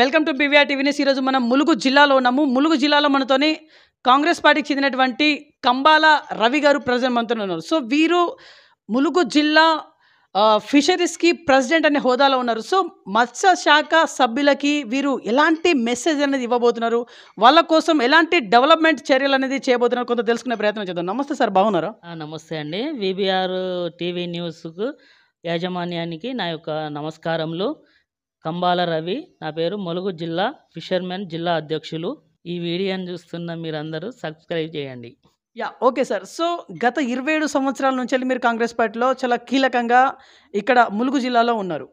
welcome to BVR TV news ఈరోజు మనం ములుగు జిల్లాలో ఉన్నాము ములుగు జిల్లాలో మనతోని కాంగ్రెస్ పార్టీకి చెందినటువంటి కంబాల రవి గారు ప్రజెంట్ మనతో ఉన్నారు సో వీరు ములుగు జిల్లా ఫిషరీస్కి ప్రెసిడెంట్ అనే హోదాలో ఉన్నారు సో మత్స్య శాఖ సభ్యులకి వీరు ఎలాంటి మెసేజ్ అనేది ఇవ్వబోతున్నారు వాళ్ళ కోసం ఎలాంటి డెవలప్మెంట్ చర్యలు అనేది చేయబోతున్నారు కొంత తెలుసుకునే ప్రయత్నం చేద్దాం నమస్తే సార్ బాగున్నారా నమస్తే అండి బీబీఆర్ టీవీ న్యూస్కు యాజమాన్యానికి నా యొక్క నమస్కారములు కంబాల రవి నా పేరు ములుగు జిల్లా ఫిషర్మెన్ జిల్లా అధ్యక్షులు ఈ వీడియోని చూస్తున్న మీరందరూ సబ్స్క్రైబ్ చేయండి యా ఓకే సార్ సో గత ఇరవై ఏడు సంవత్సరాల నుంచి వెళ్ళి మీరు కాంగ్రెస్ పార్టీలో చాలా కీలకంగా ఇక్కడ ములుగు జిల్లాలో ఉన్నారు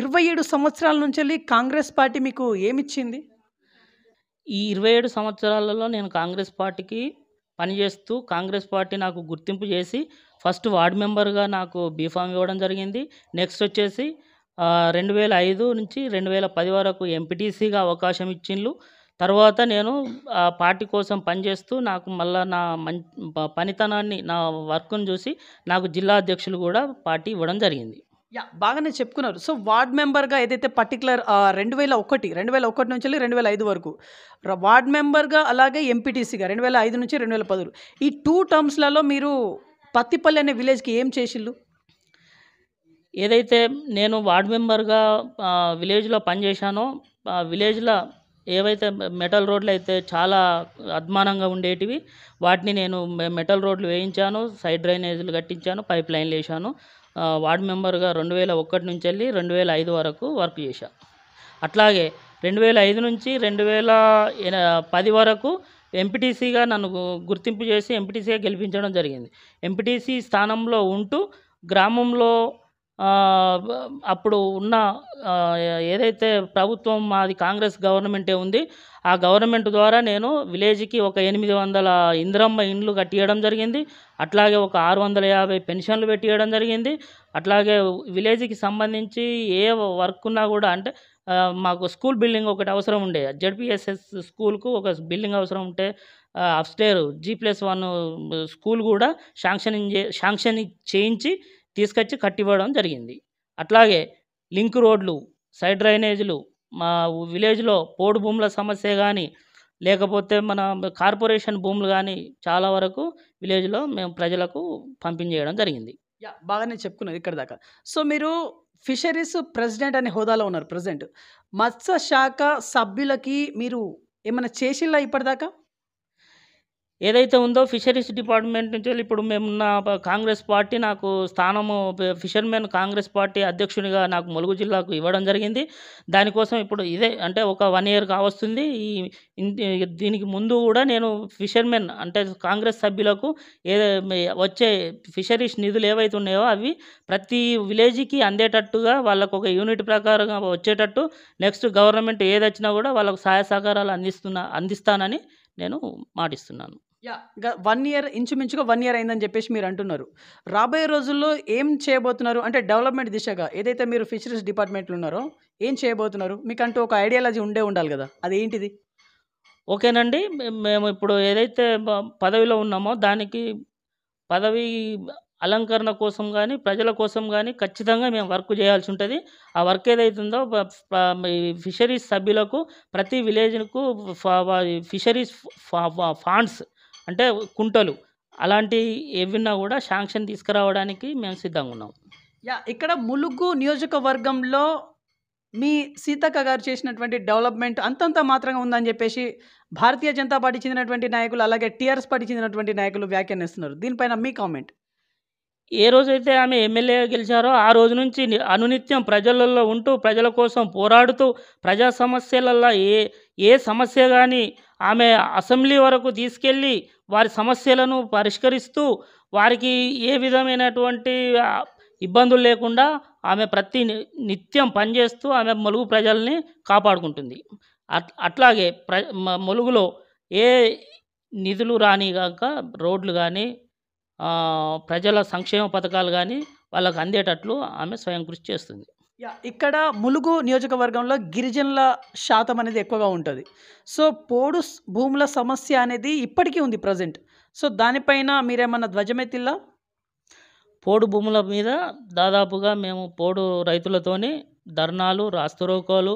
ఇరవై ఏడు సంవత్సరాల నుంచి వెళ్ళి కాంగ్రెస్ పార్టీ మీకు ఏమిచ్చింది ఈ ఇరవై ఏడు సంవత్సరాలలో నేను కాంగ్రెస్ పార్టీకి పనిచేస్తూ కాంగ్రెస్ పార్టీ నాకు గుర్తింపు చేసి ఫస్ట్ వార్డు మెంబర్గా నాకు బీఫామ్ ఇవ్వడం జరిగింది నెక్స్ట్ వచ్చేసి రెండు వేల ఐదు నుంచి రెండు వేల పది వరకు ఎంపీటీసీగా అవకాశం ఇచ్చిండ్రు తర్వాత నేను ఆ పార్టీ కోసం పనిచేస్తూ నాకు మళ్ళీ నా మం పనితనాన్ని నా వర్క్ను చూసి నాకు జిల్లా అధ్యక్షులు కూడా పార్టీ ఇవ్వడం జరిగింది యా బాగానే చెప్పుకున్నారు సో వార్డ్ మెంబర్గా ఏదైతే పర్టికులర్ రెండు వేల ఒకటి రెండు వేల ఒకటి నుంచి రెండు వేల ఐదు వరకు వార్డ్ మెంబర్గా అలాగే ఎంపీటీసీగా రెండు వేల ఐదు నుంచి రెండు వేల పదులు ఈ టూ టర్మ్స్లలో మీరు పత్తిపల్లి అనే విలేజ్కి ఏం చేసిళ్ళు ఏదైతే నేను వార్డ్ మెంబర్గా విలేజ్లో పనిచేశానో ఆ విలేజ్లో ఏవైతే మెటల్ రోడ్లు అయితే చాలా అద్మానంగా ఉండేటివి వాటిని నేను మెటల్ రోడ్లు వేయించాను సైడ్ డ్రైనేజీలు కట్టించాను పైప్ లైన్లు వేసాను వార్డ్ మెంబర్గా రెండు వేల ఒకటి నుంచి వెళ్ళి రెండు వేల ఐదు వరకు వర్క్ చేశాను అట్లాగే రెండు వేల ఐదు నుంచి రెండు వేల పది వరకు ఎంపీటీసీగా నన్ను గుర్తింపు చేసి ఎంపీటీసీగా గెలిపించడం జరిగింది ఎంపీటీసీ స్థానంలో ఉంటూ గ్రామంలో అప్పుడు ఉన్న ఏదైతే ప్రభుత్వం మాది కాంగ్రెస్ గవర్నమెంటే ఉంది ఆ గవర్నమెంట్ ద్వారా నేను విలేజ్కి ఒక ఎనిమిది వందల ఇందిరమ్మ ఇండ్లు కట్టియడం జరిగింది అట్లాగే ఒక ఆరు వందల యాభై పెన్షన్లు పెట్టియడం జరిగింది అట్లాగే విలేజ్కి సంబంధించి ఏ వర్క్ ఉన్నా కూడా అంటే మాకు స్కూల్ బిల్డింగ్ ఒకటి అవసరం ఉండే జడ్పిఎస్ఎస్ స్కూల్కు ఒక బిల్డింగ్ అవసరం ఉంటే upstair G plus one school కూడా శాంక్షన్ చే శాంక్షన్ చేయించి తీసుకొచ్చి కట్టివ్వడం జరిగింది అట్లాగే లింక్ రోడ్లు సైడ్ డ్రైనేజీలు మా విలేజ్లో పోడు భూముల సమస్య కానీ లేకపోతే మన కార్పొరేషన్ భూములు కానీ చాలా వరకు విలేజ్లో మేము ప్రజలకు పంపిణీ చేయడం జరిగింది యా బాగానే చెప్పుకున్నారు ఇక్కడ దాకా సో మీరు ఫిషరీస్ ప్రెసిడెంట్ అనే హోదాలో ఉన్నారు ప్రెసిడెంట్ మత్స్య శాఖ సభ్యులకి మీరు ఏమైనా చేసిల్లా ఇప్పటిదాకా ఏదైతే ఉందో ఫిషరీస్ డిపార్ట్మెంట్ నుంచి వెళ్ళి ఇప్పుడు మేమున్న కాంగ్రెస్ పార్టీ నాకు స్థానము ఫిషర్మెన్ కాంగ్రెస్ పార్టీ అధ్యక్షునిగా నాకు ములుగు జిల్లాకు ఇవ్వడం జరిగింది దానికోసం ఇప్పుడు ఇదే అంటే ఒక వన్ ఇయర్ కావస్తుంది ఈ దీనికి ముందు కూడా నేను ఫిషర్మెన్ అంటే కాంగ్రెస్ సభ్యులకు ఏదై వచ్చే ఫిషరీస్ నిధులు ఏవైతే ఉన్నాయో అవి ప్రతి విలేజ్కి అందేటట్టుగా వాళ్ళకు ఒక యూనిట్ ప్రకారంగా వచ్చేటట్టు నెక్స్ట్ గవర్నమెంట్ ఏదొచ్చినా కూడా వాళ్ళకు సహాయ సహకారాలు అందిస్తున్నా అందిస్తానని నేను మాటిస్తున్నాను వన్ ఇయర్ ఇంచుమించుగా వన్ ఇయర్ అయిందని చెప్పేసి మీరు అంటున్నారు రాబోయే రోజుల్లో ఏం చేయబోతున్నారు అంటే డెవలప్మెంట్ దిశగా ఏదైతే మీరు ఫిషరీస్ డిపార్ట్మెంట్లు ఉన్నారో ఏం చేయబోతున్నారు మీకంటూ ఒక ఐడియాలజీ ఉండే ఉండాలి కదా అది ఏంటిది ఓకేనండి మేము ఇప్పుడు ఏదైతే పదవిలో ఉన్నామో దానికి పదవి అలంకరణ కోసం కానీ ప్రజల కోసం కానీ ఖచ్చితంగా మేము వర్క్ చేయాల్సి ఉంటుంది ఆ వర్క్ ఏదైతుందో ఫిషరీస్ సభ్యులకు ప్రతి విలేజ్కు ఫిషరీస్ ఫాండ్స్ అంటే కుంటలు అలాంటి ఏవిన్నా కూడా శాంక్షన్ తీసుకురావడానికి మేము సిద్ధంగా ఉన్నాం యా ఇక్కడ ములుగు నియోజకవర్గంలో మీ సీతక్క గారు చేసినటువంటి డెవలప్మెంట్ అంతంత మాత్రంగా ఉందని చెప్పేసి భారతీయ జనతా పార్టీ చెందినటువంటి నాయకులు అలాగే టీఆర్ఎస్ పార్టీ చెందినటువంటి నాయకులు వ్యాఖ్యానిస్తున్నారు దీనిపైన మీ కామెంట్ ఏ రోజైతే ఆమె ఎమ్మెల్యే గెలిచారో ఆ రోజు నుంచి అనునిత్యం ప్రజలలో ఉంటూ ప్రజల కోసం పోరాడుతూ ప్రజా సమస్యలల్లో ఏ ఏ సమస్య కానీ ఆమె అసెంబ్లీ వరకు తీసుకెళ్ళి వారి సమస్యలను పరిష్కరిస్తూ వారికి ఏ విధమైనటువంటి ఇబ్బందులు లేకుండా ఆమె ప్రతి నిత్యం పనిచేస్తూ ఆమె మలుగు ప్రజల్ని కాపాడుకుంటుంది అట్లాగే ప్ర మలుగులో ఏ నిధులు రాని కాక రోడ్లు కానీ ప్రజల సంక్షేమ పథకాలు కానీ వాళ్ళకు అందేటట్లు ఆమె స్వయం కృషి చేస్తుంది యా ఇక్కడ ములుగు నియోజకవర్గంలో గిరిజనుల శాతం అనేది ఎక్కువగా ఉంటుంది సో పోడు భూముల సమస్య అనేది ఇప్పటికీ ఉంది ప్రజెంట్ సో దానిపైన మీరేమన్నా ధ్వజమెత్తిల్లా పోడు భూముల మీద దాదాపుగా మేము పోడు రైతులతోని ధర్నాలు రాస్తరోకోలు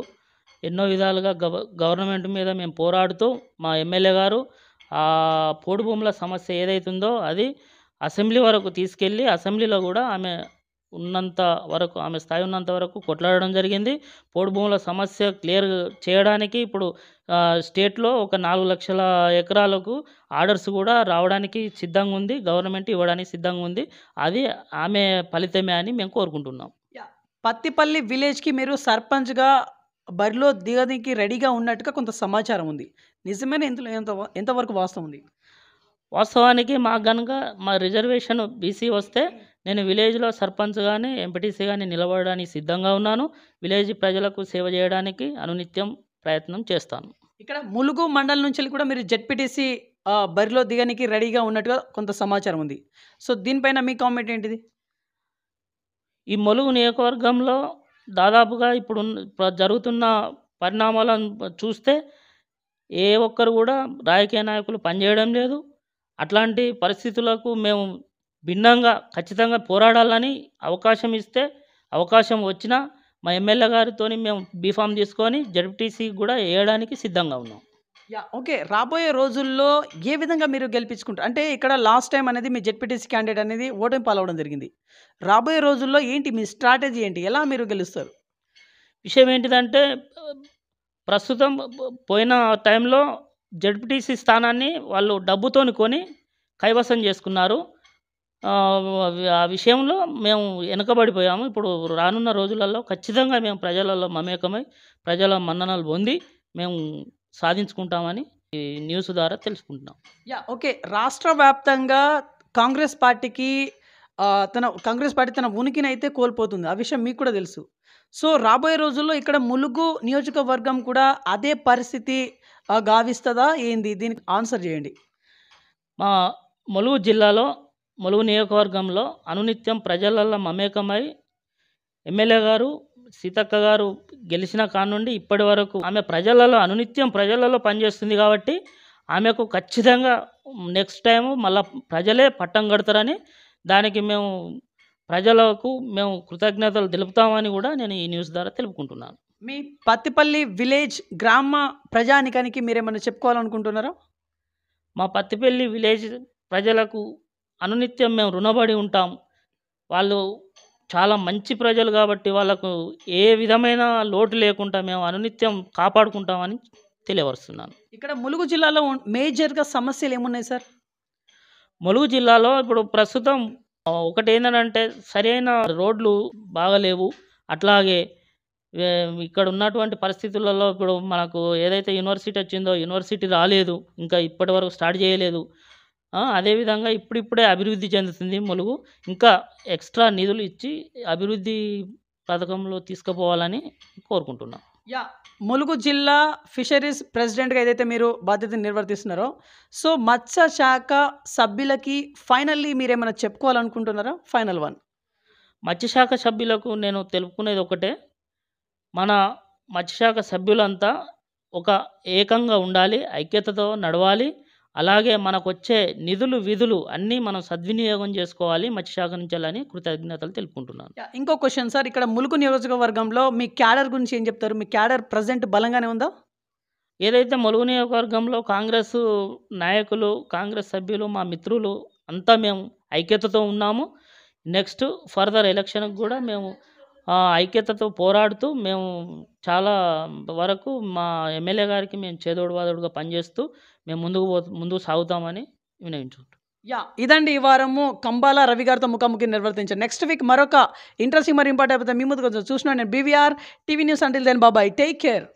ఎన్నో విధాలుగా గవ గవర్నమెంట్ మీద మేము పోరాడుతూ మా ఎమ్మెల్యే గారు ఆ పోడు భూముల సమస్య ఏదైతుందో అది అసెంబ్లీ వరకు తీసుకెళ్ళి అసెంబ్లీలో కూడా ఆమె ఉన్నంత వరకు ఆమె స్థాయి ఉన్నంత వరకు కొట్లాడడం జరిగింది పోడు భూముల సమస్య క్లియర్ చేయడానికి ఇప్పుడు స్టేట్లో ఒక నాలుగు లక్షల ఎకరాలకు ఆర్డర్స్ కూడా రావడానికి సిద్ధంగా ఉంది గవర్నమెంట్ ఇవ్వడానికి సిద్ధంగా ఉంది అది ఆమె ఫలితమే అని మేము కోరుకుంటున్నాం పత్తిపల్లి విలేజ్కి మీరు సర్పంచ్గా బరిలో దిగడానికి రెడీగా ఉన్నట్టుగా కొంత సమాచారం ఉంది నిజమైన ఇందులో ఎంత ఎంతవరకు వాస్తవం ఉంది వాస్తవానికి మాకు కనుక మా రిజర్వేషన్ బీసీ వస్తే నేను విలేజ్లో సర్పంచ్ కానీ ఎంపీటీసీ కానీ నిలబడడానికి సిద్ధంగా ఉన్నాను విలేజ్ ప్రజలకు సేవ చేయడానికి అనునిత్యం ప్రయత్నం చేస్తాను ఇక్కడ ములుగు మండలం నుంచి కూడా మీరు జెడ్పీటీసీ బరిలో దిగనికి రెడీగా ఉన్నట్టుగా కొంత సమాచారం ఉంది సో దీనిపైన మీ కామెంట్ ఏంటిది ఈ ములుగు నియోజకవర్గంలో దాదాపుగా ఇప్పుడు జరుగుతున్న పరిణామాలను చూస్తే ఏ ఒక్కరు కూడా రాజకీయ నాయకులు పనిచేయడం లేదు అట్లాంటి పరిస్థితులకు మేము భిన్నంగా ఖచ్చితంగా పోరాడాలని అవకాశం ఇస్తే అవకాశం వచ్చినా మా ఎమ్మెల్యే గారితో మేము బీఫామ్ తీసుకొని జడ్పీటీసీ కూడా వేయడానికి సిద్ధంగా ఉన్నాం యా ఓకే రాబోయే రోజుల్లో ఏ విధంగా మీరు గెలిపించుకుంటారు అంటే ఇక్కడ లాస్ట్ టైం అనేది మీ జడ్పీటీసీ క్యాండిడేట్ అనేది ఓటమి పాలవడం జరిగింది రాబోయే రోజుల్లో ఏంటి మీ స్ట్రాటజీ ఏంటి ఎలా మీరు గెలుస్తారు విషయం ఏంటిదంటే ప్రస్తుతం పోయిన టైంలో జడ్పీటీసీ స్థానాన్ని వాళ్ళు డబ్బుతోని కొని కైవసం చేసుకున్నారు ఆ విషయంలో మేము వెనుకబడిపోయాము ఇప్పుడు రానున్న రోజులలో ఖచ్చితంగా మేము ప్రజలలో మమేకమై ప్రజల మన్ననలు పొంది మేము సాధించుకుంటామని న్యూస్ ద్వారా తెలుసుకుంటున్నాం యా ఓకే రాష్ట్ర వ్యాప్తంగా కాంగ్రెస్ పార్టీకి తన కాంగ్రెస్ పార్టీ తన ఉనికిని అయితే కోల్పోతుంది ఆ విషయం మీకు కూడా తెలుసు సో రాబోయే రోజుల్లో ఇక్కడ ములుగు నియోజకవర్గం కూడా అదే పరిస్థితి గావిస్తుందా ఏంది దీనికి ఆన్సర్ చేయండి మా ములుగు జిల్లాలో ములుగు నియోజకవర్గంలో అనునిత్యం ప్రజలల్లో మమేకమై ఎమ్మెల్యే గారు సీతక్క గారు గెలిచిన కానుండి ఇప్పటి వరకు ఆమె ప్రజలలో అనునిత్యం ప్రజలలో పనిచేస్తుంది కాబట్టి ఆమెకు ఖచ్చితంగా నెక్స్ట్ టైం మళ్ళా ప్రజలే పట్టం కడతారని దానికి మేము ప్రజలకు మేము కృతజ్ఞతలు తెలుపుతామని కూడా నేను ఈ న్యూస్ ద్వారా తెలుపుకుంటున్నాను మీ పత్తిపల్లి విలేజ్ గ్రామ ప్రజానికానికి మీరేమన్నా చెప్పుకోవాలనుకుంటున్నారా మా పత్తిపల్లి విలేజ్ ప్రజలకు అనునిత్యం మేము రుణపడి ఉంటాం వాళ్ళు చాలా మంచి ప్రజలు కాబట్టి వాళ్ళకు ఏ విధమైన లోటు లేకుండా మేము అనునిత్యం కాపాడుకుంటామని తెలియవరుస్తున్నాను ఇక్కడ ములుగు జిల్లాలో మేజర్గా సమస్యలు ఏమున్నాయి సార్ ములుగు జిల్లాలో ఇప్పుడు ప్రస్తుతం ఒకటి ఏంటంటే సరైన రోడ్లు బాగలేవు అట్లాగే ఇక్కడ ఉన్నటువంటి పరిస్థితులలో ఇప్పుడు మనకు ఏదైతే యూనివర్సిటీ వచ్చిందో యూనివర్సిటీ రాలేదు ఇంకా ఇప్పటి వరకు స్టార్ట్ చేయలేదు అదేవిధంగా ఇప్పుడిప్పుడే అభివృద్ధి చెందుతుంది ములుగు ఇంకా ఎక్స్ట్రా నిధులు ఇచ్చి అభివృద్ధి పథకంలో తీసుకుపోవాలని కోరుకుంటున్నాం యా ములుగు జిల్లా ఫిషరీస్ ప్రెసిడెంట్గా ఏదైతే మీరు బాధ్యతను నిర్వర్తిస్తున్నారో సో మత్స్య శాఖ సభ్యులకి ఫైనల్లీ మీరేమైనా చెప్పుకోవాలనుకుంటున్నారా ఫైనల్ వన్ మత్స్యశాఖ సభ్యులకు నేను తెలుపుకునేది ఒకటే మన మత్స్యశాఖ సభ్యులంతా ఒక ఏకంగా ఉండాలి ఐక్యతతో నడవాలి అలాగే మనకు వచ్చే నిధులు విధులు అన్నీ మనం సద్వినియోగం చేసుకోవాలి మత్స్యశాఖ అని కృతజ్ఞతలు తెలుపుకుంటున్నాను ఇంకో క్వశ్చన్ సార్ ఇక్కడ ములుగు నియోజకవర్గంలో మీ క్యాడర్ గురించి ఏం చెప్తారు మీ క్యాడర్ ప్రజెంట్ బలంగానే ఉందా ఏదైతే ములుగు నియోజకవర్గంలో కాంగ్రెస్ నాయకులు కాంగ్రెస్ సభ్యులు మా మిత్రులు అంతా మేము ఐక్యతతో ఉన్నాము నెక్స్ట్ ఫర్దర్ ఎలక్షన్కి కూడా మేము ఐక్యతతో పోరాడుతూ మేము చాలా వరకు మా ఎమ్మెల్యే గారికి మేము చేదోడు వాదోడుగా పనిచేస్తూ మేము ముందుకు పో ముందుకు సాగుతామని వినయించుకుంటాం యా ఇదండి ఈ వారము కంబాల రవి గారితో ముఖాముఖి నిర్వర్తించారు నెక్స్ట్ వీక్ మరొక ఇంట్రెస్టింగ్ మరి ఇంపార్టెంట్ అయిపోతే మీ ముందు కొంచెం చూసినా నేను బీవీఆర్ టీవీ న్యూస్ అంటే దెన్ బాబాయ్ టేక్ కేర్